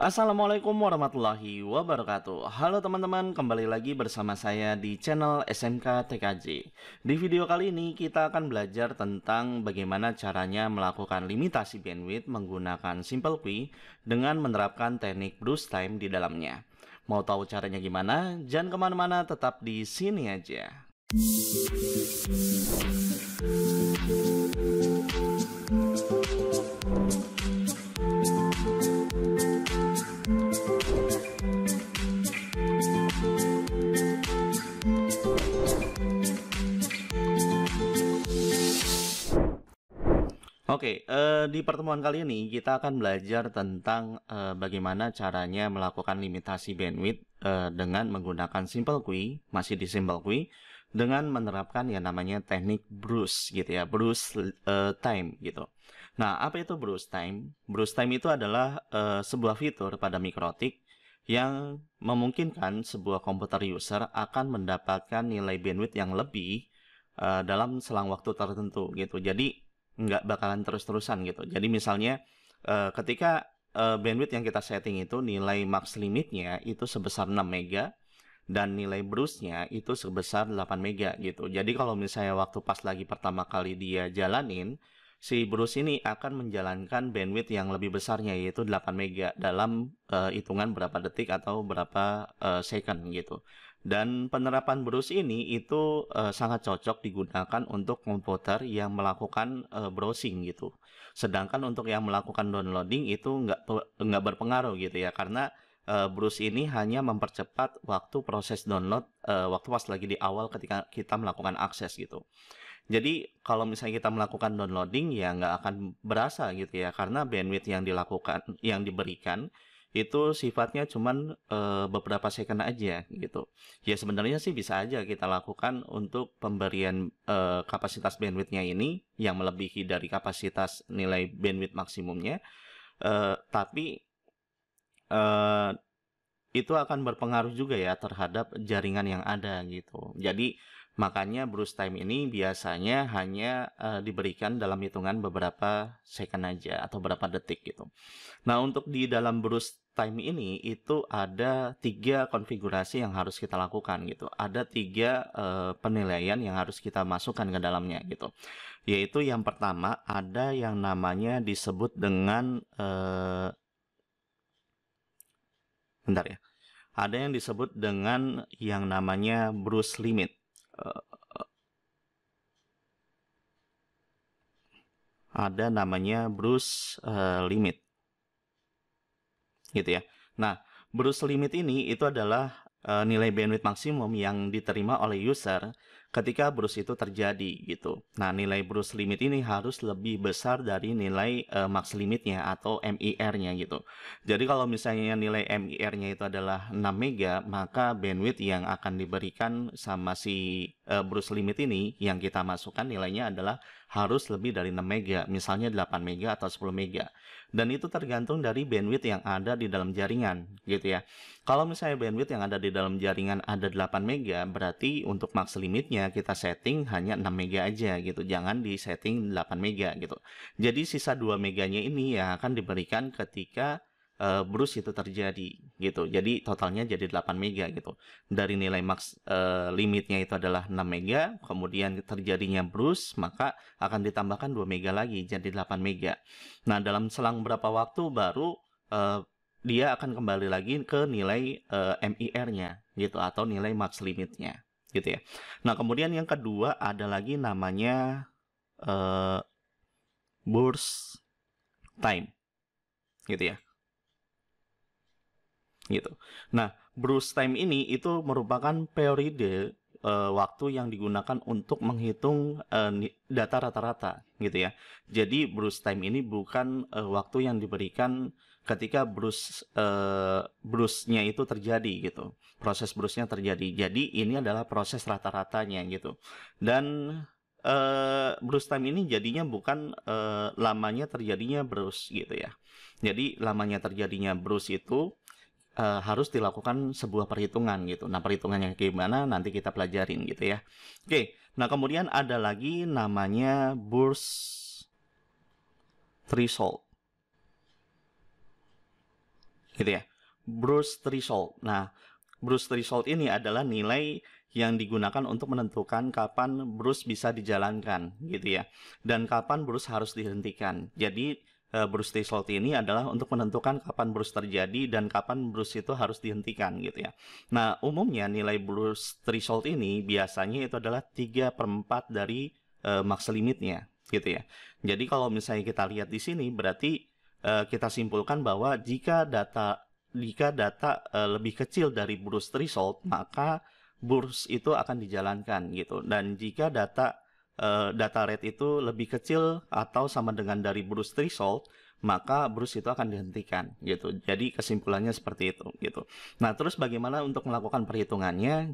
Assalamualaikum warahmatullahi wabarakatuh Halo teman-teman, kembali lagi bersama saya di channel SMK TKJ Di video kali ini kita akan belajar tentang bagaimana caranya melakukan limitasi bandwidth menggunakan simple key Dengan menerapkan teknik Bruce Time di dalamnya Mau tahu caranya gimana? Jangan kemana-mana, tetap di sini aja Oke, uh, di pertemuan kali ini kita akan belajar tentang uh, bagaimana caranya melakukan limitasi bandwidth uh, dengan menggunakan simple queue, masih di simple queue, dengan menerapkan yang namanya teknik Bruce gitu ya, Bruce time gitu. Nah, apa itu Bruce time? Bruce time itu adalah sebuah fitur pada Mikrotik yang memungkinkan sebuah komputer user akan mendapatkan nilai bandwidth yang lebih dalam selang waktu tertentu gitu. Jadi nggak bakalan terus-terusan gitu. Jadi misalnya uh, ketika uh, bandwidth yang kita setting itu nilai max limitnya itu sebesar 6 mega dan nilai brusnya itu sebesar 8 mega gitu. Jadi kalau misalnya waktu pas lagi pertama kali dia jalanin, si brus ini akan menjalankan bandwidth yang lebih besarnya yaitu 8 mega dalam uh, hitungan berapa detik atau berapa uh, second gitu. Dan penerapan bruce ini itu uh, sangat cocok digunakan untuk komputer yang melakukan uh, browsing gitu. Sedangkan untuk yang melakukan downloading itu nggak nggak berpengaruh gitu ya karena uh, ini hanya mempercepat waktu proses download uh, waktu pas lagi di awal ketika kita melakukan akses gitu. Jadi kalau misalnya kita melakukan downloading ya nggak akan berasa gitu ya karena bandwidth yang dilakukan yang diberikan itu sifatnya cuman e, beberapa second aja gitu. Ya sebenarnya sih bisa aja kita lakukan untuk pemberian e, kapasitas bandwidthnya ini yang melebihi dari kapasitas nilai bandwidth maksimumnya. E, tapi e, itu akan berpengaruh juga ya terhadap jaringan yang ada gitu. Jadi Makanya brush time ini biasanya hanya uh, diberikan dalam hitungan beberapa second aja atau berapa detik gitu. Nah, untuk di dalam brush time ini itu ada tiga konfigurasi yang harus kita lakukan gitu. Ada tiga uh, penilaian yang harus kita masukkan ke dalamnya gitu. Yaitu yang pertama ada yang namanya disebut dengan uh, bentar ya. Ada yang disebut dengan yang namanya brush limit Eh, ada namanya Bruce uh, limit. Gitu ya. Nah, Bruce limit ini itu adalah uh, nilai bandwidth maksimum yang diterima oleh user ketika Bruce itu terjadi gitu. Nah, nilai Bruce limit ini harus lebih besar dari nilai uh, max limitnya atau MIR-nya gitu. Jadi kalau misalnya nilai MIR-nya itu adalah 6 mega, maka bandwidth yang akan diberikan sama si uh, Bruce limit ini yang kita masukkan nilainya adalah harus lebih dari 6 mega, misalnya 8 mega atau 10 mega dan itu tergantung dari bandwidth yang ada di dalam jaringan gitu ya kalau misalnya bandwidth yang ada di dalam jaringan ada 8 mega berarti untuk max limitnya kita setting hanya 6 mega aja gitu jangan di setting 8 mega gitu jadi sisa 2 meganya ini ya akan diberikan ketika uh, Bruce itu terjadi gitu. Jadi totalnya jadi 8 mega gitu. Dari nilai max uh, limitnya itu adalah 6 mega, kemudian terjadinya Bruce maka akan ditambahkan 2 mega lagi jadi 8 mega. Nah, dalam selang berapa waktu baru uh, dia akan kembali lagi ke nilai uh, MIR-nya gitu atau nilai max limitnya gitu ya. Nah, kemudian yang kedua ada lagi namanya uh, burst time gitu ya gitu. Nah, Bruce time ini itu merupakan periode uh, waktu yang digunakan untuk menghitung uh, data rata-rata gitu ya. Jadi Bruce time ini bukan uh, waktu yang diberikan ketika Bruce uh, Bruce-nya itu terjadi gitu. Proses Bruce-nya terjadi. Jadi ini adalah proses rata-ratanya gitu. Dan uh, Bruce time ini jadinya bukan uh, lamanya terjadinya Bruce gitu ya. Jadi lamanya terjadinya Bruce itu uh, harus dilakukan sebuah perhitungan gitu. Nah, perhitungannya gimana nanti kita pelajarin gitu ya. Oke, nah kemudian ada lagi namanya Burs Threshold. Gitu ya. Burs Threshold. Nah, Burs Threshold ini adalah nilai yang digunakan untuk menentukan kapan burst bisa dijalankan gitu ya dan kapan burst harus dihentikan. Jadi Eh, Bruce T. Slot ini adalah untuk menentukan kapan Bruce terjadi dan kapan Bruce itu harus dihentikan gitu ya. Nah, umumnya nilai Bruce threshold ini biasanya itu adalah 3 per 4 dari uh, max limitnya gitu ya. Jadi kalau misalnya kita lihat di sini berarti uh, kita simpulkan bahwa jika data jika data uh, lebih kecil dari Bruce threshold maka Bruce itu akan dijalankan gitu. Dan jika data Eh, data rate itu lebih kecil atau sama dengan dari Bruce threshold, maka Bruce itu akan dihentikan gitu. Jadi kesimpulannya seperti itu gitu. Nah, terus bagaimana untuk melakukan perhitungannya?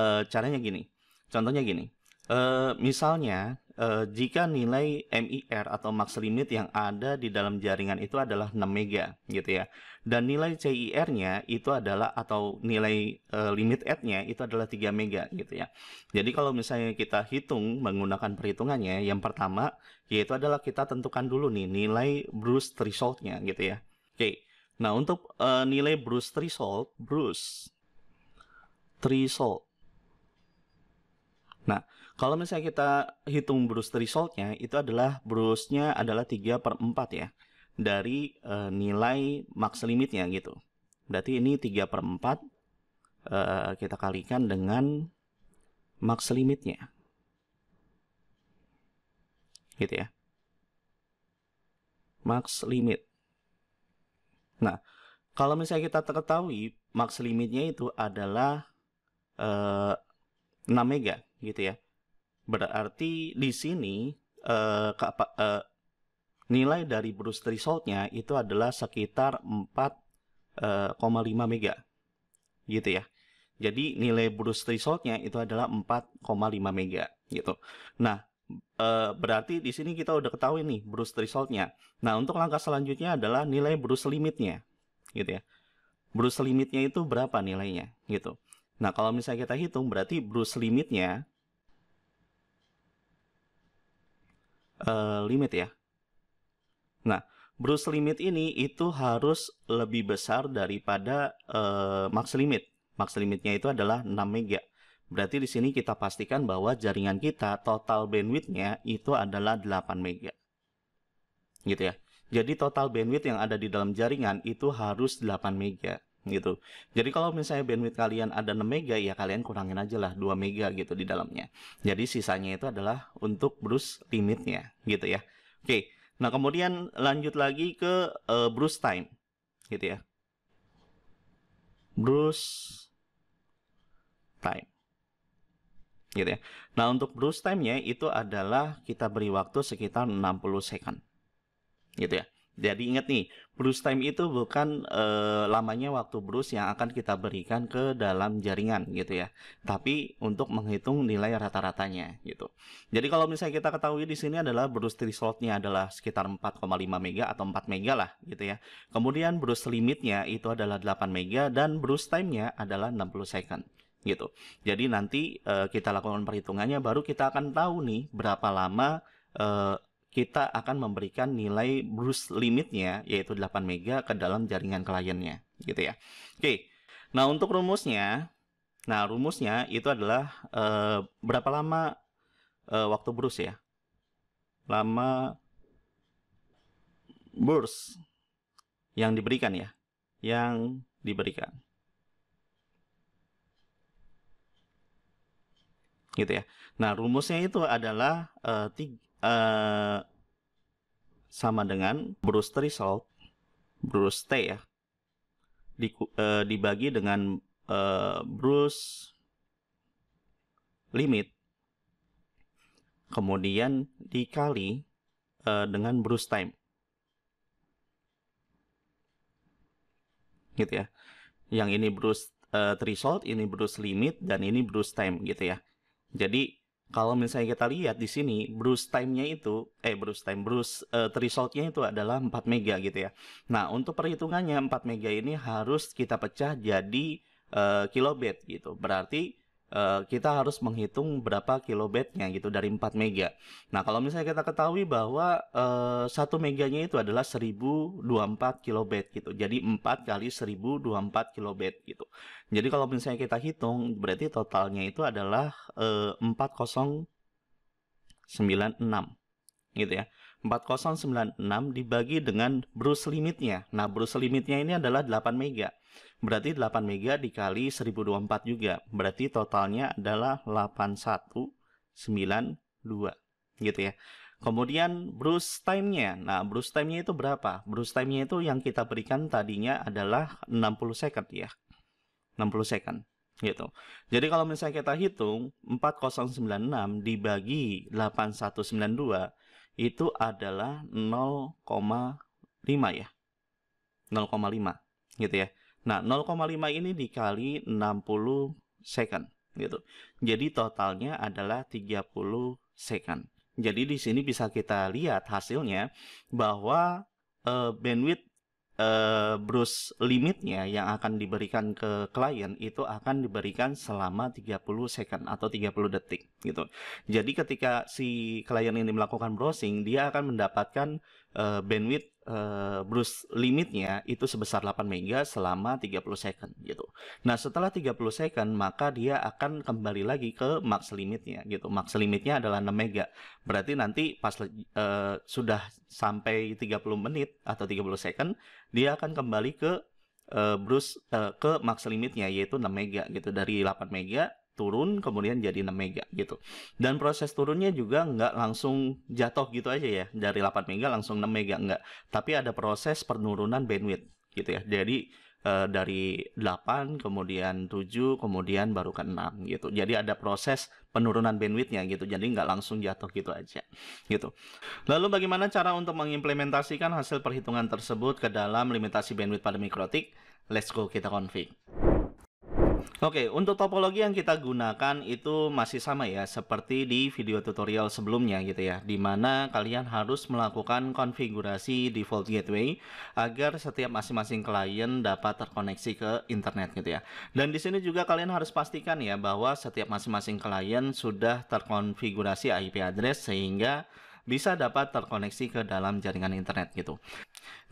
E, caranya gini. Contohnya gini. Eh, misalnya, uh, jika nilai MIR atau max limit yang ada di dalam jaringan itu adalah 6 mega gitu ya. Dan nilai CIR-nya itu adalah atau nilai uh, limit add-nya itu adalah 3 mega gitu ya. Jadi kalau misalnya kita hitung menggunakan perhitungannya, yang pertama yaitu adalah kita tentukan dulu nih nilai Bruce threshold-nya gitu ya. Oke. Okay. Nah, untuk uh, nilai Bruce threshold, Bruce threshold. Nah, kalau misalnya kita hitung Bruce resultnya, itu adalah Bruce-nya adalah 3 per 4 ya. Dari uh, nilai max limitnya gitu. Berarti ini 3 per 4 uh, eh, kita kalikan dengan max limitnya. Gitu ya. Max limit. Nah, kalau misalnya kita ketahui max limitnya itu adalah uh, eh, 6 mega gitu ya. Berarti di sini uh, ke, uh, nilai dari Bruce thresholdnya itu adalah sekitar 4,5 eh, mega gitu ya. Jadi nilai Bruce thresholdnya itu adalah 4,5 mega gitu. Nah uh, berarti di sini kita udah ketahui nih Bruce thresholdnya. Nah untuk langkah selanjutnya adalah nilai Bruce limitnya gitu ya. Bruce limitnya itu berapa nilainya gitu. Nah kalau misalnya kita hitung berarti Bruce limitnya Eh, limit ya. Nah, Bruce limit ini itu harus lebih besar daripada uh, max limit. Max limitnya itu adalah 6 mega. Berarti di sini kita pastikan bahwa jaringan kita total bandwidthnya itu adalah 8 mega. Gitu ya. Jadi total bandwidth yang ada di dalam jaringan itu harus 8 mega gitu. Jadi kalau misalnya bandwidth kalian ada 6 mega ya kalian kurangin aja lah 2 mega gitu di dalamnya. Jadi sisanya itu adalah untuk Bruce limitnya gitu ya. Oke. Nah, kemudian lanjut lagi ke uh, time gitu ya. Bruce time gitu ya. Nah, untuk Bruce time-nya itu adalah kita beri waktu sekitar 60 second. Gitu ya. Jadi ingat nih, Bruce time itu bukan uh, lamanya waktu Bruce yang akan kita berikan ke dalam jaringan gitu ya, tapi untuk menghitung nilai rata-ratanya gitu. Jadi kalau misalnya kita ketahui di sini adalah Bruce thresholdnya adalah sekitar 4,5 mega atau 4 mega lah gitu ya. Kemudian Bruce limitnya itu adalah 8 mega dan Bruce time-nya adalah 60 second gitu. Jadi nanti uh, kita lakukan perhitungannya baru kita akan tahu nih berapa lama uh, kita akan memberikan nilai Bruce limitnya yaitu 8 mega ke dalam jaringan kliennya gitu ya. Oke. Nah, untuk rumusnya nah rumusnya itu adalah uh, berapa lama uh, waktu Bruce ya? Lama Bruce yang diberikan ya. Yang diberikan. gitu ya. Nah, rumusnya itu adalah uh, uh, sama dengan Bruce Threshold, Bruce T ya, di, uh, eh, dibagi dengan uh, Bruce Limit, kemudian dikali uh, dengan Bruce Time. Gitu ya. Yang ini Bruce uh, Threshold, ini Bruce Limit, dan ini Bruce Time gitu ya. Jadi kalau misalnya kita lihat di sini Bruce time-nya itu eh Bruce time Bruce uh, threshold-nya itu adalah 4 mega gitu ya. Nah, untuk perhitungannya 4 mega ini harus kita pecah jadi uh, kilobit gitu. Berarti Eh, kita harus menghitung berapa kilobitnya gitu dari 4 mega. Nah, kalau misalnya kita ketahui bahwa uh, eh, 1 meganya itu adalah 1024 kilobit gitu. Jadi 4 kali 1024 kilobit gitu. Jadi kalau misalnya kita hitung berarti totalnya itu adalah uh, eh, 4096 gitu ya. 4096 dibagi dengan Bruce limitnya. Nah, Bruce limitnya ini adalah 8 mega. Berarti 8 mega dikali 1024 juga. Berarti totalnya adalah 8192. gitu ya. Kemudian Bruce time-nya. Nah, Bruce time-nya itu berapa? Bruce time-nya itu yang kita berikan tadinya adalah 60 second ya. 60 second gitu. Jadi kalau misalnya kita hitung 4096 dibagi 8192 itu adalah 0,5 ya. 0,5 gitu ya. Nah, 0,5 ini dikali 60 second gitu. Jadi totalnya adalah 30 second. Jadi di sini bisa kita lihat hasilnya bahwa uh, bandwidth uh, eh, brush limitnya yang akan diberikan ke klien itu akan diberikan selama 30 second atau 30 detik gitu. Jadi ketika si klien ini melakukan browsing, dia akan mendapatkan uh, bandwidth uh, eh, browse limitnya itu sebesar 8 MB selama 30 second gitu. Nah, setelah 30 second maka dia akan kembali lagi ke max limitnya gitu. Max limitnya adalah 6 MB. Berarti nanti pas uh, sudah sampai 30 menit atau 30 second, dia akan kembali ke uh, ke max limitnya yaitu 6 mega gitu dari 8 MB turun kemudian jadi 6 mega gitu. Dan proses turunnya juga nggak langsung jatuh gitu aja ya. Dari 8 mega langsung 6 mega nggak. Tapi ada proses penurunan bandwidth gitu ya. Jadi uh, dari 8 kemudian 7 kemudian baru ke 6 gitu. Jadi ada proses penurunan bandwidthnya gitu. Jadi nggak langsung jatuh gitu aja gitu. Lalu bagaimana cara untuk mengimplementasikan hasil perhitungan tersebut ke dalam limitasi bandwidth pada mikrotik? Let's go kita config. Oke, untuk topologi yang kita gunakan itu masih sama ya, seperti di video tutorial sebelumnya gitu ya, di mana kalian harus melakukan konfigurasi default gateway agar setiap masing-masing klien dapat terkoneksi ke internet gitu ya. Dan di sini juga kalian harus pastikan ya bahwa setiap masing-masing klien sudah terkonfigurasi IP address sehingga bisa dapat terkoneksi ke dalam jaringan internet gitu.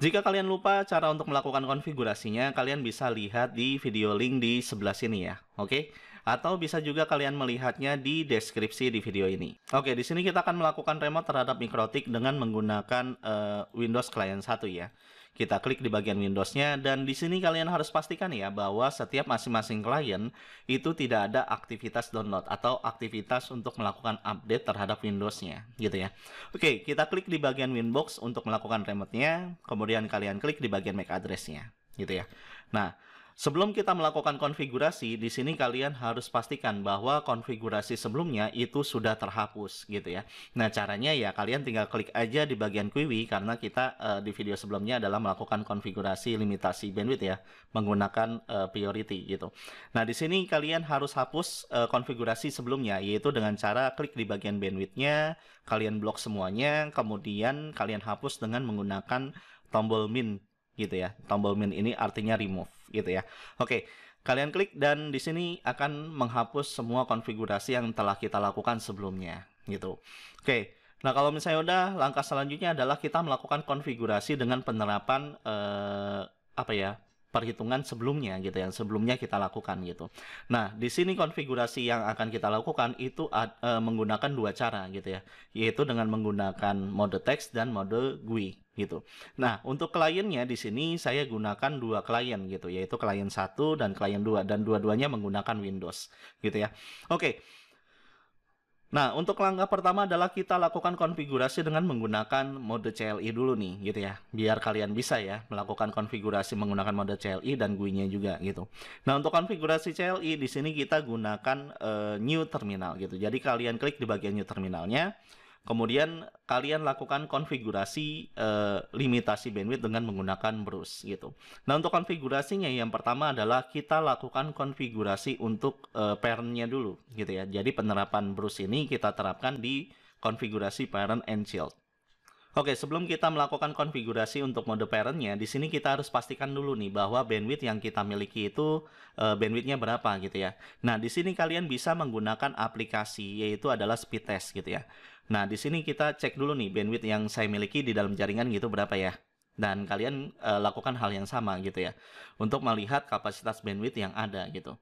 Jika kalian lupa cara untuk melakukan konfigurasinya, kalian bisa lihat di video link di sebelah sini ya, oke? Okay? Atau bisa juga kalian melihatnya di deskripsi di video ini. Oke, di sini kita akan melakukan remote terhadap mikrotik dengan menggunakan uh, Windows Client 1 ya. Kita klik di bagian Windows-nya dan di sini kalian harus pastikan ya bahwa setiap masing-masing klien itu tidak ada aktivitas download atau aktivitas untuk melakukan update terhadap Windows-nya gitu ya. Oke, kita klik di bagian Winbox untuk melakukan remote-nya, kemudian kalian klik di bagian MAC address-nya gitu ya. Nah, Sebelum kita melakukan konfigurasi, di sini kalian harus pastikan bahwa konfigurasi sebelumnya itu sudah terhapus gitu ya. Nah, caranya ya kalian tinggal klik aja di bagian query karena kita uh, di video sebelumnya adalah melakukan konfigurasi limitasi bandwidth ya, menggunakan uh, priority gitu. Nah, di sini kalian harus hapus uh, konfigurasi sebelumnya yaitu dengan cara klik di bagian bandwidthnya, kalian blok semuanya, kemudian kalian hapus dengan menggunakan tombol min gitu ya. Tombol min ini artinya remove gitu ya. Oke, kalian klik dan di sini akan menghapus semua konfigurasi yang telah kita lakukan sebelumnya gitu. Oke. Nah, kalau misalnya udah langkah selanjutnya adalah kita melakukan konfigurasi dengan penerapan eh, apa ya? perhitungan sebelumnya gitu yang sebelumnya kita lakukan gitu. Nah, di sini konfigurasi yang akan kita lakukan itu ad, e, menggunakan dua cara gitu ya, yaitu dengan menggunakan mode teks dan mode GUI gitu. Nah, untuk kliennya di sini saya gunakan dua klien gitu, yaitu klien satu dan klien dua dan dua-duanya menggunakan Windows gitu ya. Oke. Nah, untuk langkah pertama adalah kita lakukan konfigurasi dengan menggunakan mode CLI dulu nih, gitu ya. Biar kalian bisa ya melakukan konfigurasi menggunakan mode CLI dan GUI-nya juga gitu. Nah, untuk konfigurasi CLI di sini kita gunakan uh, new terminal gitu. Jadi kalian klik di bagian new terminalnya Kemudian kalian lakukan konfigurasi eh, limitasi bandwidth dengan menggunakan BRUSH gitu. Nah untuk konfigurasinya yang pertama adalah kita lakukan konfigurasi untuk eh, parentnya dulu gitu ya. Jadi penerapan BRUSH ini kita terapkan di konfigurasi parent and child. Oke, sebelum kita melakukan konfigurasi untuk mode parentnya, di sini kita harus pastikan dulu nih bahwa bandwidth yang kita miliki itu e, bandwidthnya berapa gitu ya. Nah, di sini kalian bisa menggunakan aplikasi yaitu adalah speed test gitu ya. Nah, di sini kita cek dulu nih bandwidth yang saya miliki di dalam jaringan gitu berapa ya. Dan kalian e, lakukan hal yang sama gitu ya untuk melihat kapasitas bandwidth yang ada gitu.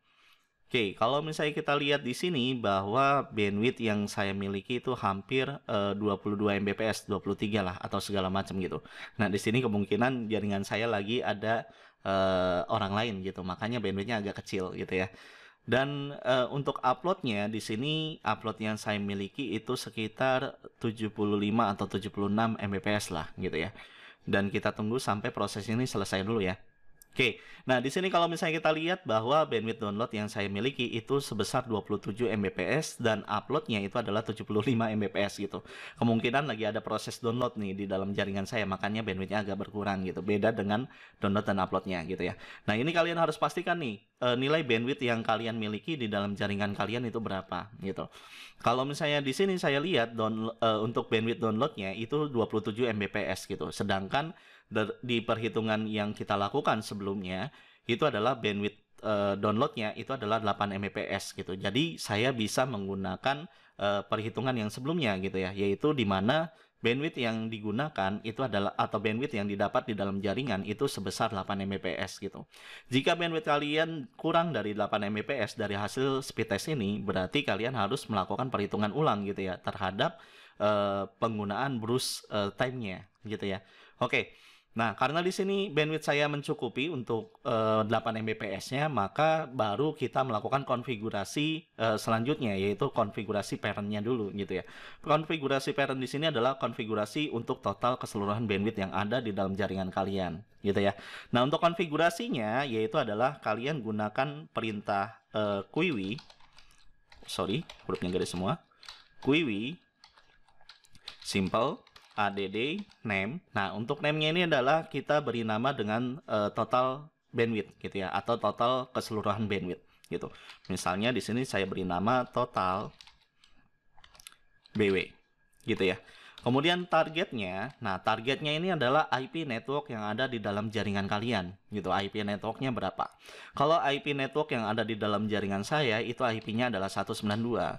Oke, kalau misalnya kita lihat di sini bahwa bandwidth yang saya miliki itu hampir eh, uh, 22 Mbps, 23 lah atau segala macam gitu. Nah, di sini kemungkinan jaringan saya lagi ada uh, orang lain gitu, makanya bandwidthnya agak kecil gitu ya. Dan uh, untuk uploadnya di sini upload yang saya miliki itu sekitar 75 atau 76 Mbps lah gitu ya. Dan kita tunggu sampai proses ini selesai dulu ya. Oke, nah di sini kalau misalnya kita lihat bahwa bandwidth download yang saya miliki itu sebesar 27 Mbps dan uploadnya itu adalah 75 Mbps gitu. Kemungkinan lagi ada proses download nih di dalam jaringan saya, makanya bandwidthnya agak berkurang gitu. Beda dengan download dan uploadnya gitu ya. Nah ini kalian harus pastikan nih eh, nilai bandwidth yang kalian miliki di dalam jaringan kalian itu berapa gitu. Kalau misalnya di sini saya lihat download, uh, eh, untuk bandwidth downloadnya itu 27 Mbps gitu, sedangkan di perhitungan yang kita lakukan sebelumnya itu adalah bandwidth uh, downloadnya itu adalah 8 Mbps gitu. Jadi saya bisa menggunakan uh, perhitungan yang sebelumnya gitu ya, yaitu di mana bandwidth yang digunakan itu adalah atau bandwidth yang didapat di dalam jaringan itu sebesar 8 Mbps gitu. Jika bandwidth kalian kurang dari 8 Mbps dari hasil speed test ini, berarti kalian harus melakukan perhitungan ulang gitu ya terhadap uh, penggunaan burst uh, time-nya gitu ya. Oke. Okay. Nah, karena di sini bandwidth saya mencukupi untuk uh, eh, 8 Mbps-nya, maka baru kita melakukan konfigurasi uh, selanjutnya yaitu konfigurasi parent-nya dulu gitu ya. Konfigurasi parent di sini adalah konfigurasi untuk total keseluruhan bandwidth yang ada di dalam jaringan kalian gitu ya. Nah, untuk konfigurasinya yaitu adalah kalian gunakan perintah uh, sorry, hurufnya garis semua. kuiwi, simple ADD name. Nah, untuk name-nya ini adalah kita beri nama dengan uh, total bandwidth gitu ya atau total keseluruhan bandwidth gitu. Misalnya di sini saya beri nama total BW gitu ya. Kemudian targetnya, nah targetnya ini adalah IP network yang ada di dalam jaringan kalian, gitu. IP networknya berapa? Kalau IP network yang ada di dalam jaringan saya itu IP-nya adalah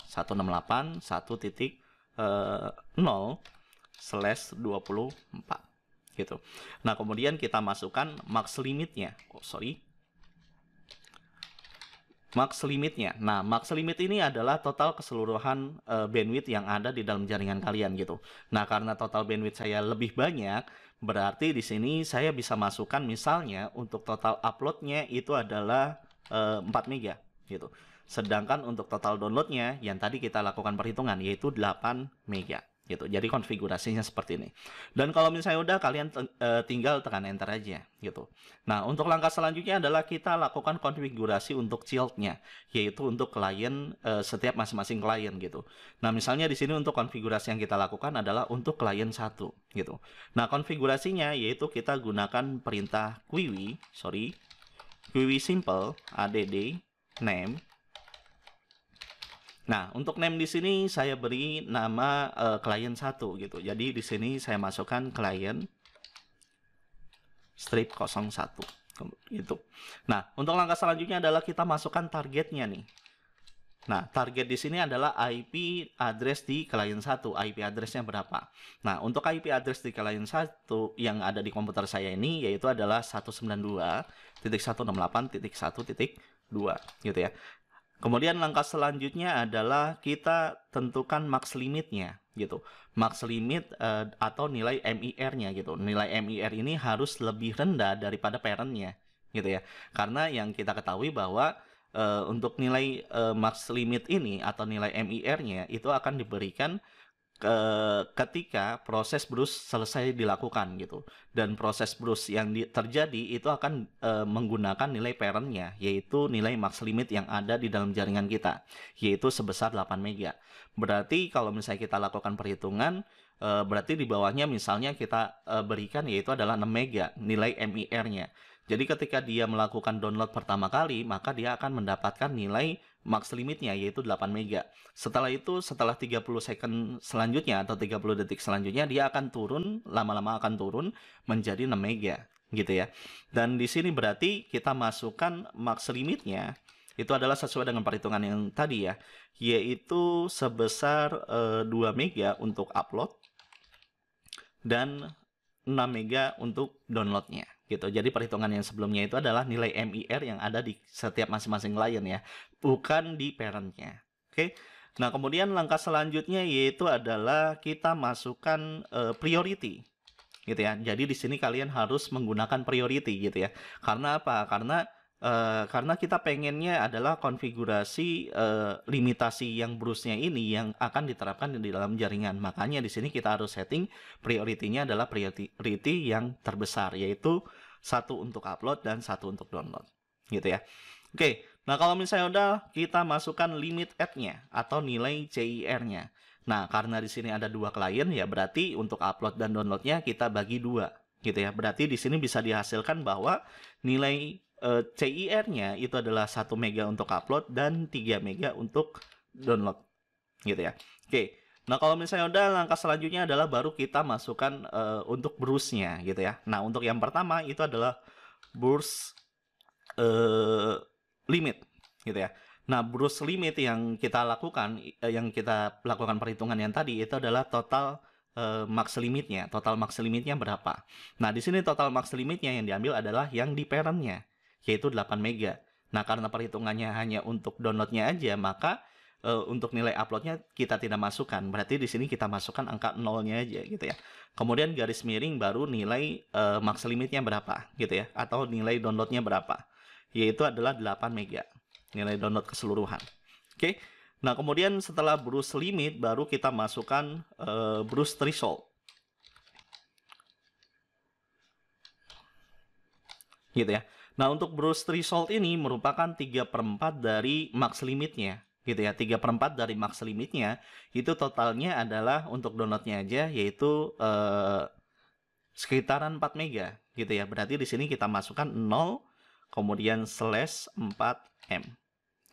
192.168.1.0 slash 24 gitu. Nah kemudian kita masukkan max limitnya. Oh sorry. Max limitnya. Nah, max limit ini adalah total keseluruhan uh, bandwidth yang ada di dalam jaringan kalian gitu. Nah, karena total bandwidth saya lebih banyak, berarti di sini saya bisa masukkan misalnya untuk total uploadnya itu adalah uh, eh, 4 mega gitu. Sedangkan untuk total downloadnya yang tadi kita lakukan perhitungan yaitu 8 mega gitu. Jadi konfigurasinya seperti ini. Dan kalau misalnya udah kalian eh, tinggal tekan enter aja gitu. Nah, untuk langkah selanjutnya adalah kita lakukan konfigurasi untuk child-nya yaitu untuk klien e, setiap masing-masing klien gitu. Nah, misalnya di sini untuk konfigurasi yang kita lakukan adalah untuk klien satu gitu. Nah, konfigurasinya yaitu kita gunakan perintah query, sorry, query simple add name Nah, untuk name di sini saya beri nama uh, klien satu gitu. Jadi di sini saya masukkan klien strip 01 gitu. Nah, untuk langkah selanjutnya adalah kita masukkan targetnya nih. Nah, target di sini adalah IP address di klien satu IP addressnya berapa? Nah, untuk IP address di klien satu yang ada di komputer saya ini yaitu adalah 192.168.1.2 gitu ya. Kemudian langkah selanjutnya adalah kita tentukan max limitnya gitu. Max limit uh, atau nilai MIR-nya gitu. Nilai MIR ini harus lebih rendah daripada parent-nya gitu ya. Karena yang kita ketahui bahwa uh, untuk nilai uh, max limit ini atau nilai MIR-nya itu akan diberikan ke ketika proses brus selesai dilakukan gitu dan proses brus yang di, terjadi itu akan e, menggunakan nilai parentnya yaitu nilai max limit yang ada di dalam jaringan kita yaitu sebesar 8 mega berarti kalau misalnya kita lakukan perhitungan e, berarti di bawahnya misalnya kita e, berikan yaitu adalah 6 mega nilai MIR-nya jadi ketika dia melakukan download pertama kali maka dia akan mendapatkan nilai max limitnya yaitu 8 mega. Setelah itu setelah 30 second selanjutnya atau 30 detik selanjutnya dia akan turun lama-lama akan turun menjadi 6 mega gitu ya. Dan di sini berarti kita masukkan max limitnya itu adalah sesuai dengan perhitungan yang tadi ya, yaitu sebesar e, eh, 2 mega untuk upload dan 6 mega untuk downloadnya gitu. Jadi perhitungan yang sebelumnya itu adalah nilai MIR yang ada di setiap masing-masing klien ya, bukan di parentnya. Oke. Okay? Nah, kemudian langkah selanjutnya yaitu adalah kita masukkan uh, priority gitu ya. Jadi di sini kalian harus menggunakan priority gitu ya. Karena apa? Karena Uh, karena kita pengennya adalah konfigurasi uh, limitasi yang brusnya ini yang akan diterapkan di dalam jaringan. Makanya di sini kita harus setting prioritinya adalah priority yang terbesar yaitu satu untuk upload dan satu untuk download. Gitu ya. Oke, okay. nah kalau misalnya udah kita masukkan limit add-nya atau nilai CIR-nya. Nah, karena di sini ada dua klien ya berarti untuk upload dan downloadnya kita bagi dua gitu ya. Berarti di sini bisa dihasilkan bahwa nilai uh, eh, CIR-nya itu adalah 1 mega untuk upload dan 3 mega untuk download. Gitu ya. Oke. Okay. Nah, kalau misalnya udah langkah selanjutnya adalah baru kita masukkan uh, untuk burst-nya gitu ya. Nah, untuk yang pertama itu adalah burst uh, eh, limit gitu ya. Nah, burst limit yang kita lakukan uh, yang kita lakukan perhitungan yang tadi itu adalah total max limitnya, total max limitnya berapa. Nah, di sini total max limitnya yang diambil adalah yang di parentnya yaitu 8 mega. Nah, karena perhitungannya hanya untuk downloadnya aja, maka e, untuk nilai uploadnya kita tidak masukkan. Berarti di sini kita masukkan angka nolnya aja gitu ya. Kemudian garis miring baru nilai e, max limitnya berapa gitu ya, atau nilai downloadnya berapa, yaitu adalah 8 mega nilai download keseluruhan. Oke. Okay? Nah, kemudian setelah Bruce limit baru kita masukkan uh, Bruce threshold. Gitu ya. Nah untuk Bruce Threshold ini merupakan 3 per 4 dari max limitnya gitu ya 3 per 4 dari max limitnya itu totalnya adalah untuk downloadnya aja yaitu eh, sekitaran 4 mega gitu ya berarti di sini kita masukkan 0 kemudian slash 4M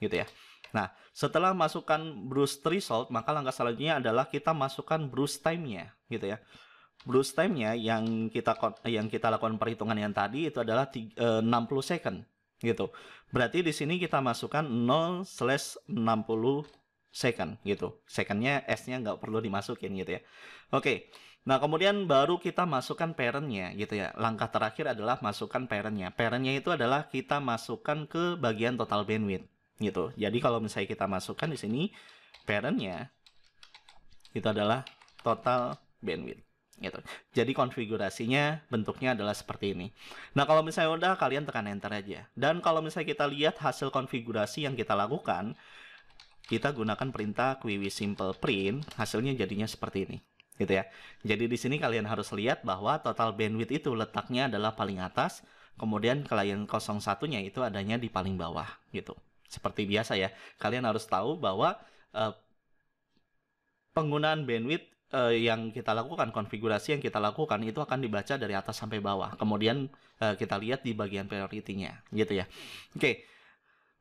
gitu ya Nah setelah masukkan Bruce Threshold maka langkah selanjutnya adalah kita masukkan Bruce Time-nya gitu ya blue time-nya yang kita yang kita lakukan perhitungan yang tadi itu adalah 60 eh, second gitu. Berarti di sini kita masukkan 0 slash 60 second gitu. Secondnya S-nya nggak perlu dimasukin gitu ya. Oke. Nah kemudian baru kita masukkan parentnya gitu ya. Langkah terakhir adalah masukkan parentnya. Parentnya itu adalah kita masukkan ke bagian total bandwidth gitu. Jadi kalau misalnya kita masukkan di sini parentnya itu adalah total bandwidth gitu. Jadi konfigurasinya bentuknya adalah seperti ini. Nah, kalau misalnya udah kalian tekan enter aja. Dan kalau misalnya kita lihat hasil konfigurasi yang kita lakukan, kita gunakan perintah quiwi simple print, hasilnya jadinya seperti ini. Gitu ya. Jadi di sini kalian harus lihat bahwa total bandwidth itu letaknya adalah paling atas, kemudian klien 01-nya itu adanya di paling bawah gitu. Seperti biasa ya. Kalian harus tahu bahwa uh, penggunaan bandwidth uh, yang kita lakukan, konfigurasi yang kita lakukan itu akan dibaca dari atas sampai bawah. Kemudian uh, kita lihat di bagian priority-nya, gitu ya. Oke. Okay.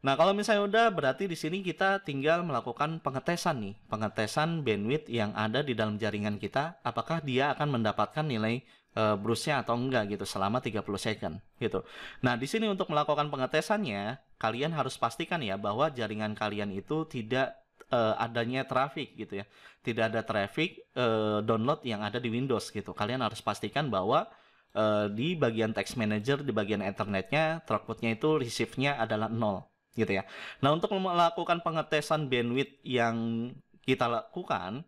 Nah, kalau misalnya udah berarti di sini kita tinggal melakukan pengetesan nih, pengetesan bandwidth yang ada di dalam jaringan kita apakah dia akan mendapatkan nilai eh, bruce brusnya atau enggak gitu selama 30 second gitu. Nah, di sini untuk melakukan pengetesannya, kalian harus pastikan ya bahwa jaringan kalian itu tidak uh, adanya traffic gitu ya. Tidak ada traffic uh, download yang ada di Windows gitu. Kalian harus pastikan bahwa uh, di bagian text manager di bagian internetnya throughputnya itu receive-nya adalah nol gitu ya. Nah, untuk melakukan pengetesan bandwidth yang kita lakukan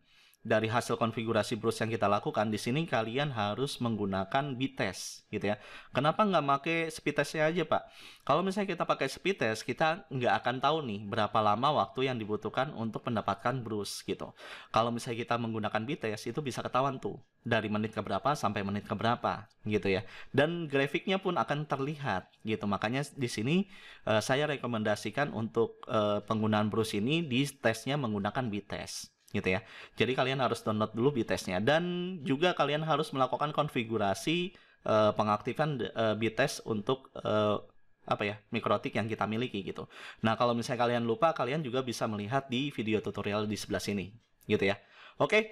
dari hasil konfigurasi brush yang kita lakukan di sini kalian harus menggunakan bit test, gitu ya. Kenapa nggak pakai speed testnya aja pak? Kalau misalnya kita pakai speed test kita nggak akan tahu nih berapa lama waktu yang dibutuhkan untuk mendapatkan brush gitu. Kalau misalnya kita menggunakan bit test itu bisa ketahuan tuh dari menit ke berapa sampai menit ke berapa gitu ya. Dan grafiknya pun akan terlihat gitu. Makanya di sini uh, saya rekomendasikan untuk uh, penggunaan brush ini di testnya menggunakan bit test gitu ya. Jadi kalian harus download dulu nya dan juga kalian harus melakukan konfigurasi uh, pengaktifan uh, eh, Bites untuk uh, apa ya mikrotik yang kita miliki gitu. Nah kalau misalnya kalian lupa kalian juga bisa melihat di video tutorial di sebelah sini gitu ya. Oke.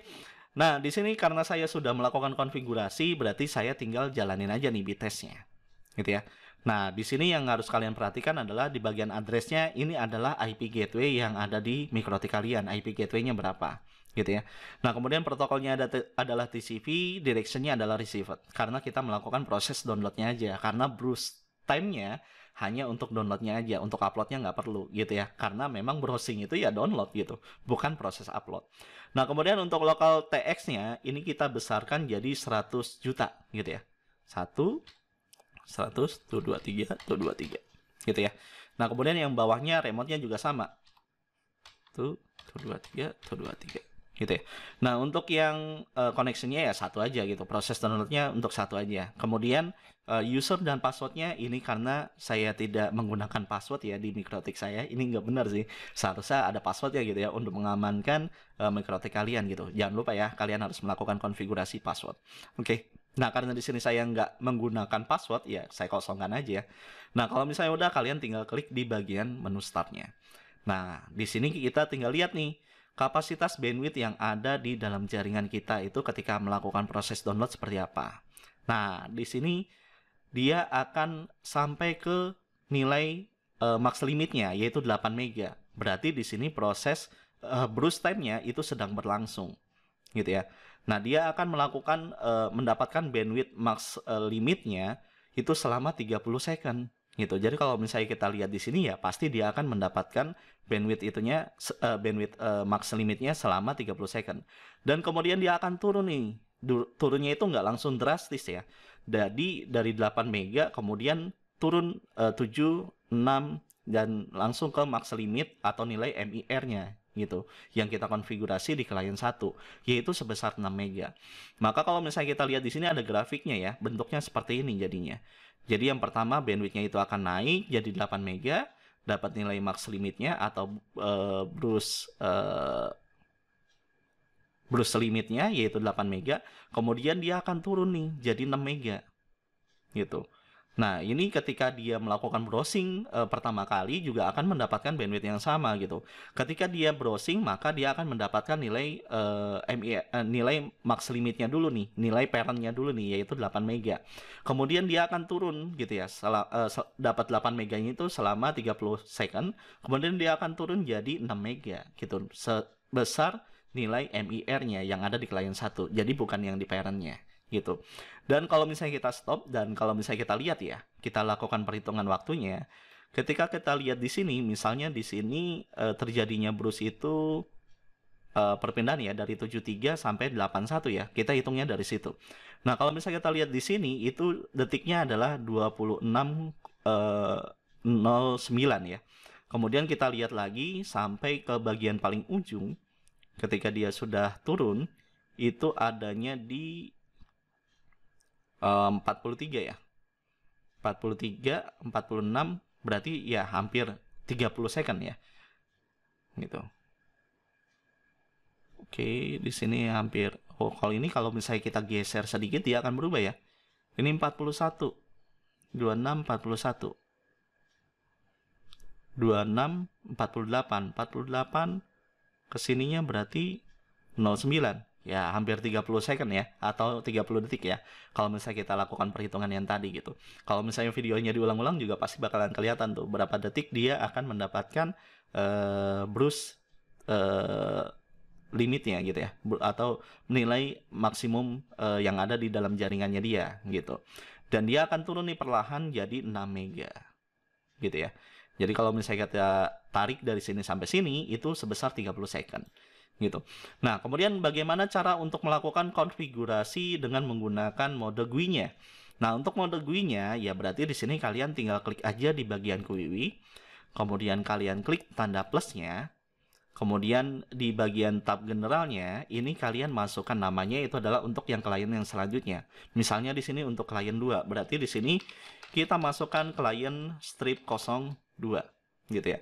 Nah di sini karena saya sudah melakukan konfigurasi berarti saya tinggal jalanin aja nih Bitesnya, gitu ya. Nah, di sini yang harus kalian perhatikan adalah di bagian addressnya ini adalah IP gateway yang ada di mikrotik kalian. IP gateway-nya berapa? gitu ya. Nah, kemudian protokolnya ada adalah TCP, direction-nya adalah received. Karena kita melakukan proses download-nya aja. Karena Bruce time-nya hanya untuk download-nya aja, untuk upload-nya nggak perlu gitu ya, karena memang browsing itu ya download gitu, bukan proses upload. Nah kemudian untuk lokal TX-nya ini kita besarkan jadi 100 juta gitu ya, satu 100, tuh 23, Gitu ya. Nah, kemudian yang bawahnya remote-nya juga sama. Tuh, tuh 123. tuh Gitu ya. Nah, untuk yang uh, connection-nya ya satu aja gitu. Proses download-nya untuk satu aja. Kemudian uh, user dan password-nya ini karena saya tidak menggunakan password ya di mikrotik saya. Ini nggak benar sih. Seharusnya ada password ya gitu ya untuk mengamankan uh, mikrotik kalian gitu. Jangan lupa ya, kalian harus melakukan konfigurasi password. Oke. Okay. Nah, karena di sini saya nggak menggunakan password, ya saya kosongkan aja ya. Nah, kalau misalnya udah, kalian tinggal klik di bagian menu startnya. Nah, di sini kita tinggal lihat nih, kapasitas bandwidth yang ada di dalam jaringan kita itu ketika melakukan proses download seperti apa. Nah, di sini dia akan sampai ke nilai uh, max limitnya, yaitu 8 mega. Berarti di sini proses uh, time-nya itu sedang berlangsung. Gitu ya. Nah, dia akan melakukan uh, mendapatkan bandwidth max uh, limitnya itu selama 30 second gitu. Jadi kalau misalnya kita lihat di sini ya pasti dia akan mendapatkan bandwidth itunya uh, bandwidth uh, max limitnya selama 30 second. Dan kemudian dia akan turun nih. Dur turunnya itu nggak langsung drastis ya. Jadi dari 8 mega kemudian turun uh, 7, 6 dan langsung ke max limit atau nilai MIR-nya gitu yang kita konfigurasi di klien satu yaitu sebesar 6 mega. Maka kalau misalnya kita lihat di sini ada grafiknya ya, bentuknya seperti ini jadinya. Jadi yang pertama bandwidthnya itu akan naik jadi 8 mega, dapat nilai max limitnya atau uh, Bruce uh, Bruce limitnya yaitu 8 mega, kemudian dia akan turun nih jadi 6 mega. Gitu. Nah, ini ketika dia melakukan browsing e, pertama kali juga akan mendapatkan bandwidth yang sama gitu. Ketika dia browsing, maka dia akan mendapatkan nilai e, eh, MI, e, eh, nilai max limitnya dulu nih, nilai parentnya dulu nih yaitu 8 mega. Kemudian dia akan turun gitu ya. Sel, e, sel, dapat 8 meganya itu selama 30 second, kemudian dia akan turun jadi 6 mega gitu. Sebesar nilai MIR-nya yang ada di klien satu. Jadi bukan yang di parentnya gitu. Dan kalau misalnya kita stop dan kalau misalnya kita lihat ya, kita lakukan perhitungan waktunya. Ketika kita lihat di sini, misalnya di sini eh, terjadinya Bruce itu eh, perpindahan ya dari 73 sampai 81 ya. Kita hitungnya dari situ. Nah, kalau misalnya kita lihat di sini itu detiknya adalah 26 09 eh, ya. Kemudian kita lihat lagi sampai ke bagian paling ujung ketika dia sudah turun itu adanya di 43 eh, ya. 43, 46 berarti ya hampir 30 second ya. Gitu. Oke, di sini hampir oh kalau ini kalau misalnya kita geser sedikit dia akan berubah ya. Ini 41. 26 41. 26 48 48 kesininya berarti 09 ya hampir 30 second ya atau 30 detik ya kalau misalnya kita lakukan perhitungan yang tadi gitu kalau misalnya videonya diulang-ulang juga pasti bakalan kelihatan tuh berapa detik dia akan mendapatkan uh, Bruce uh, limitnya gitu ya atau nilai maksimum uh, yang ada di dalam jaringannya dia gitu dan dia akan turun nih perlahan jadi 6 mega gitu ya jadi kalau misalnya kita tarik dari sini sampai sini itu sebesar 30 second gitu. Nah, kemudian bagaimana cara untuk melakukan konfigurasi dengan menggunakan mode GUI-nya? Nah, untuk mode GUI-nya ya berarti di sini kalian tinggal klik aja di bagian GUI. Kemudian kalian klik tanda plusnya. Kemudian di bagian tab generalnya, ini kalian masukkan namanya itu adalah untuk yang klien yang selanjutnya. Misalnya di sini untuk klien 2, berarti di sini kita masukkan klien strip 02 gitu ya.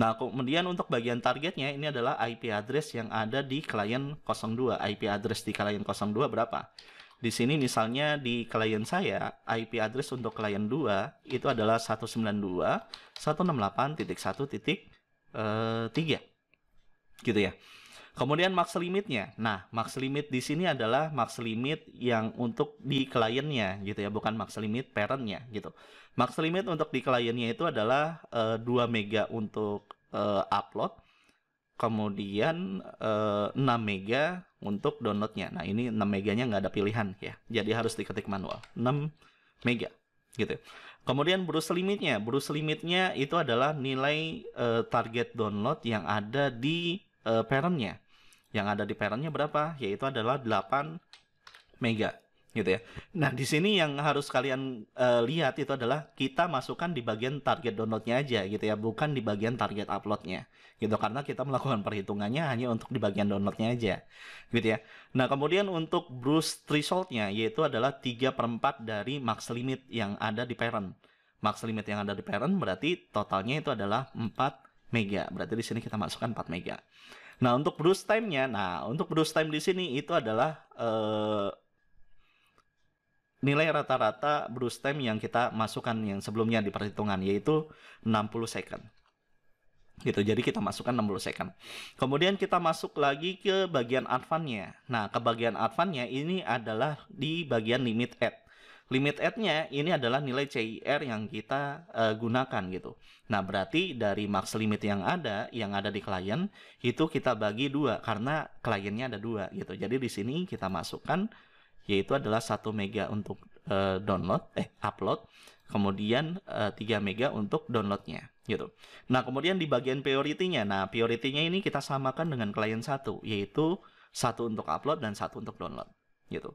Nah, kemudian untuk bagian targetnya ini adalah IP address yang ada di klien 02. IP address di klien 02 berapa? Di sini misalnya di klien saya, IP address untuk klien 2 itu adalah 192.168.1.3. Eh, gitu ya. Kemudian max limitnya. Nah, max limit di sini adalah max limit yang untuk di kliennya gitu ya, bukan max limit parentnya gitu. Max limit untuk di kliennya itu adalah uh, eh, 2 mega untuk uh, upload, kemudian eh, enam 6 mega untuk downloadnya. Nah, ini 6 meganya nggak ada pilihan ya. Jadi harus diketik manual. 6 mega gitu. Ya. Kemudian brus limitnya, Brus limitnya itu adalah nilai target download yang ada di parentnya yang ada di parentnya berapa yaitu adalah 8 mega gitu ya. Nah di sini yang harus kalian uh, lihat itu adalah kita masukkan di bagian target downloadnya aja gitu ya, bukan di bagian target uploadnya gitu karena kita melakukan perhitungannya hanya untuk di bagian downloadnya aja gitu ya. Nah kemudian untuk Bruce thresholdnya yaitu adalah 3 per 4 dari max limit yang ada di parent. Max limit yang ada di parent berarti totalnya itu adalah 4 mega. Berarti di sini kita masukkan 4 mega. Nah, untuk Bruce time-nya, nah, untuk Bruce time di sini itu adalah uh, nilai rata-rata Bruce time yang kita masukkan yang sebelumnya di perhitungan yaitu 60 second. Gitu. Jadi kita masukkan 60 second. Kemudian kita masuk lagi ke bagian advance-nya. Nah, ke bagian advance-nya ini adalah di bagian limit add limit add-nya ini adalah nilai CIR yang kita uh, gunakan gitu. Nah, berarti dari max limit yang ada, yang ada di klien, itu kita bagi dua, karena kliennya ada dua gitu. Jadi di sini kita masukkan, yaitu adalah satu mega untuk uh, download, eh, upload, kemudian uh, eh, 3 mega untuk downloadnya gitu. Nah, kemudian di bagian priority-nya, nah priority-nya ini kita samakan dengan klien satu, yaitu satu untuk upload dan satu untuk download gitu.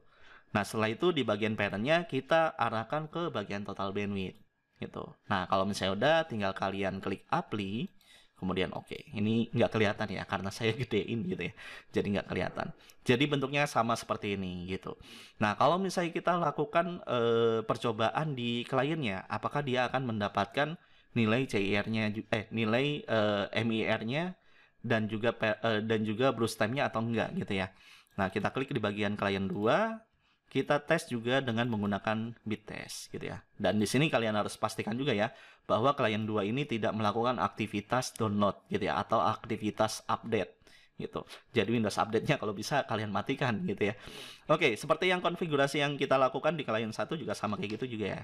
Nah, setelah itu di bagian parentnya kita arahkan ke bagian total bandwidth gitu. Nah, kalau misalnya udah tinggal kalian klik apply, kemudian oke. Okay. Ini nggak kelihatan ya karena saya gedein gitu ya. Jadi nggak kelihatan. Jadi bentuknya sama seperti ini gitu. Nah, kalau misalnya kita lakukan e, percobaan di kliennya, apakah dia akan mendapatkan nilai CIR-nya eh nilai e, eh, MIR-nya dan juga e, dan juga brush time-nya atau enggak gitu ya. Nah, kita klik di bagian klien 2, kita tes juga dengan menggunakan bit test gitu ya. Dan di sini kalian harus pastikan juga ya bahwa klien 2 ini tidak melakukan aktivitas download gitu ya atau aktivitas update gitu. Jadi Windows update-nya kalau bisa kalian matikan gitu ya. Oke, seperti yang konfigurasi yang kita lakukan di klien 1 juga sama kayak gitu juga ya.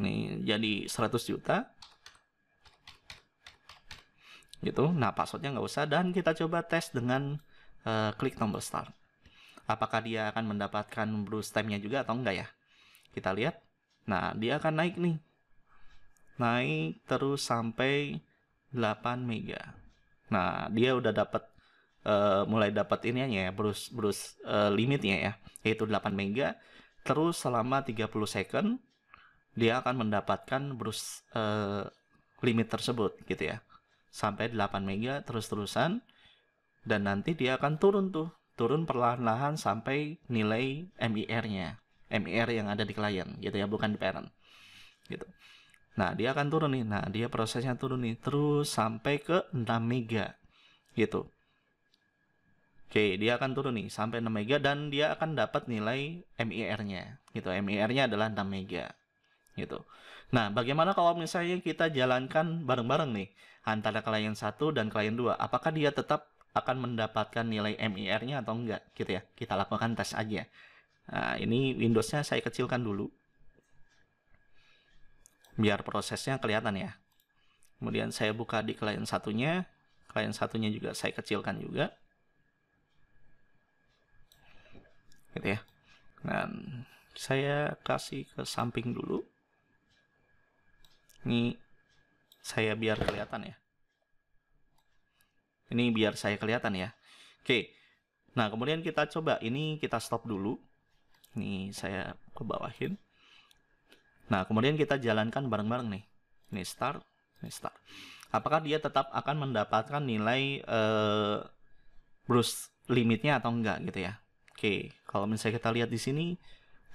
Nih, jadi 100 juta. Gitu. Nah, passwordnya nggak usah dan kita coba tes dengan uh, klik tombol start apakah dia akan mendapatkan Bruce time-nya juga atau enggak ya. Kita lihat. Nah, dia akan naik nih. Naik terus sampai 8 mega. Nah, dia udah dapat uh, eh, mulai dapat ini ya, Bruce blue uh, eh, limitnya ya, yaitu 8 mega. Terus selama 30 second dia akan mendapatkan blue uh, eh, limit tersebut gitu ya. Sampai 8 mega terus-terusan dan nanti dia akan turun tuh turun perlahan-lahan sampai nilai MIR-nya, MIR yang ada di klien gitu ya, bukan di parent. Gitu. Nah, dia akan turun nih. Nah, dia prosesnya turun nih terus sampai ke 6 mega. Gitu. Oke, dia akan turun nih sampai 6 mega dan dia akan dapat nilai MIR-nya. Gitu. MIR-nya adalah 6 mega. Gitu. Nah, bagaimana kalau misalnya kita jalankan bareng-bareng nih antara klien satu dan klien 2? Apakah dia tetap akan mendapatkan nilai MIR-nya atau enggak gitu ya. Kita lakukan tes aja. Nah, ini Windows-nya saya kecilkan dulu. Biar prosesnya kelihatan ya. Kemudian saya buka di klien satunya. Klien satunya juga saya kecilkan juga. Gitu ya. Dan saya kasih ke samping dulu. Ini saya biar kelihatan ya. Ini biar saya kelihatan ya. Oke. Nah, kemudian kita coba ini kita stop dulu. Ini saya ke bawahin. Nah, kemudian kita jalankan bareng-bareng nih. Ini start, ini start. Apakah dia tetap akan mendapatkan nilai uh, Bruce limitnya atau enggak gitu ya. Oke, kalau misalnya kita lihat di sini,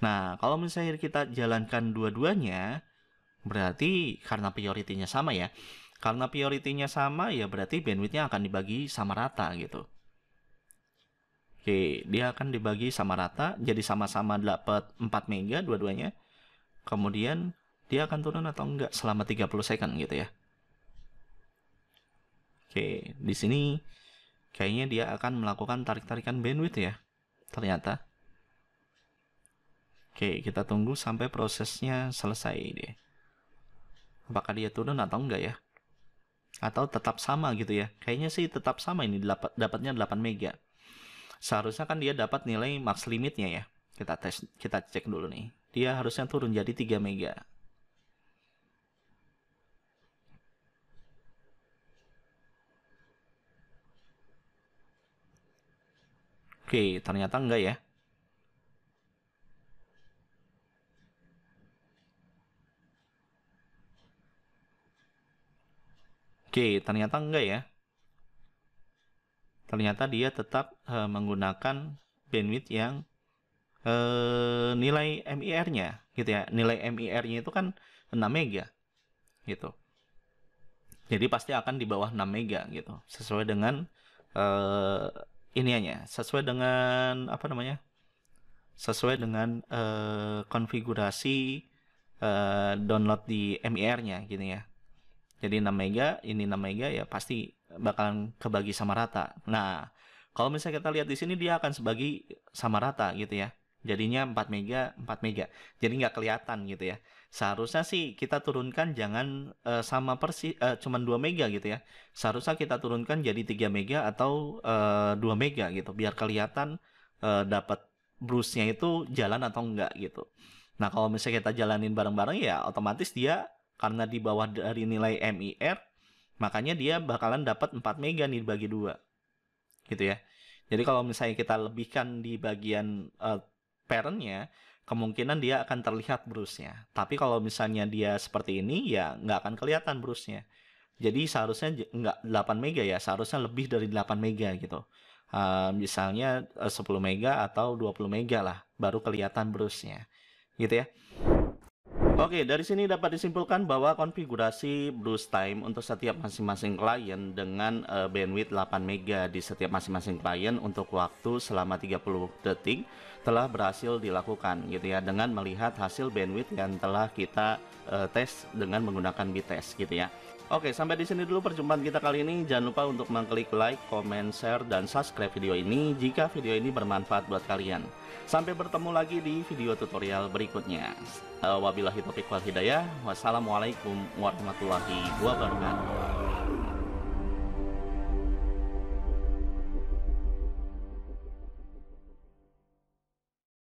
nah kalau misalnya kita jalankan dua-duanya, berarti karena prioritinya sama ya, karena prioritinya sama ya berarti bandwidthnya akan dibagi sama rata gitu. Oke, dia akan dibagi sama rata, jadi sama-sama dapat 4 mega dua-duanya. Kemudian dia akan turun atau enggak selama 30 second gitu ya. Oke, di sini kayaknya dia akan melakukan tarik-tarikan bandwidth ya. Ternyata. Oke, kita tunggu sampai prosesnya selesai deh. Apakah dia turun atau enggak ya? atau tetap sama gitu ya. Kayaknya sih tetap sama ini dapat dapatnya 8 mega. Seharusnya kan dia dapat nilai max limitnya ya. Kita tes kita cek dulu nih. Dia harusnya turun jadi 3 mega. Oke, ternyata enggak ya. Oke, ternyata enggak ya. Ternyata dia tetap uh, menggunakan bandwidth yang uh, nilai MIR-nya gitu ya. Nilai MIR-nya itu kan 6 mega gitu. Jadi pasti akan di bawah 6 mega gitu sesuai dengan uh, eh, iniannya, sesuai dengan apa namanya? sesuai dengan uh, konfigurasi uh, download di MIR-nya gitu ya. Jadi 6 mega, ini 6 mega ya pasti bakalan kebagi sama rata. Nah, kalau misalnya kita lihat di sini dia akan sebagi sama rata gitu ya. Jadinya 4 mega, 4 mega. Jadi nggak kelihatan gitu ya. Seharusnya sih kita turunkan jangan uh, sama persis uh, cuman 2 mega gitu ya. Seharusnya kita turunkan jadi 3 mega atau uh, eh, 2 mega gitu biar kelihatan uh, dapat Bruce-nya itu jalan atau enggak gitu. Nah, kalau misalnya kita jalanin bareng-bareng ya otomatis dia karena di bawah dari nilai MIR, makanya dia bakalan dapat 4 mega nih dibagi dua. Gitu ya. Jadi kalau misalnya kita lebihkan di bagian uh, parentnya, kemungkinan dia akan terlihat brusnya. Tapi kalau misalnya dia seperti ini, ya nggak akan kelihatan brusnya. Jadi seharusnya nggak 8 mega ya, seharusnya lebih dari 8 mega gitu. Uh, misalnya 10 eh, mega atau 20 mega lah, baru kelihatan brusnya. Gitu ya. Oke, dari sini dapat disimpulkan bahwa konfigurasi Blues Time untuk setiap masing-masing klien dengan uh, bandwidth 8 MB di setiap masing-masing klien untuk waktu selama 30 detik telah berhasil dilakukan gitu ya dengan melihat hasil bandwidth yang telah kita uh, tes dengan menggunakan bitest gitu ya. Oke, sampai di sini dulu perjumpaan kita kali ini. Jangan lupa untuk mengklik like, comment, share, dan subscribe video ini jika video ini bermanfaat buat kalian. Sampai bertemu lagi di video tutorial berikutnya. Eh, wabillahi taufiq wal hidayah. Wassalamualaikum warahmatullahi wabarakatuh.